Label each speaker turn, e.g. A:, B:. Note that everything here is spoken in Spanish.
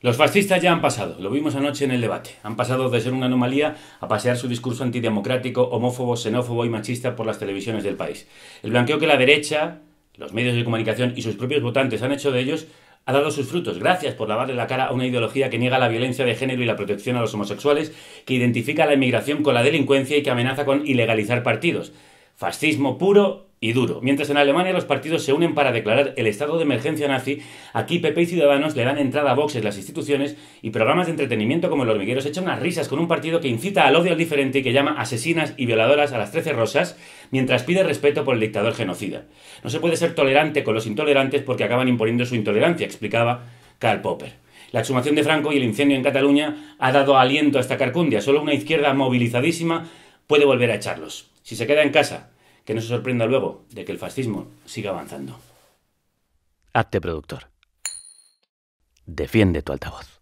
A: Los fascistas ya han pasado, lo vimos anoche en el debate. Han pasado de ser una anomalía a pasear su discurso antidemocrático, homófobo, xenófobo y machista por las televisiones del país. El blanqueo que la derecha, los medios de comunicación y sus propios votantes han hecho de ellos ha dado sus frutos. Gracias por lavarle la cara a una ideología que niega la violencia de género y la protección a los homosexuales, que identifica la inmigración con la delincuencia y que amenaza con ilegalizar partidos. Fascismo puro y duro. Mientras en Alemania los partidos se unen para declarar el estado de emergencia nazi, aquí PP y Ciudadanos le dan entrada a boxes las instituciones y programas de entretenimiento como el hormiguero se echan unas risas con un partido que incita al odio al diferente y que llama asesinas y violadoras a las trece rosas, mientras pide respeto por el dictador genocida. No se puede ser tolerante con los intolerantes porque acaban imponiendo su intolerancia, explicaba Karl Popper. La exhumación de Franco y el incendio en Cataluña ha dado aliento a esta carcundia. Solo una izquierda movilizadísima puede volver a echarlos. Si se queda en casa que no se sorprenda luego de que el fascismo
B: siga avanzando. Hazte productor. Defiende tu altavoz.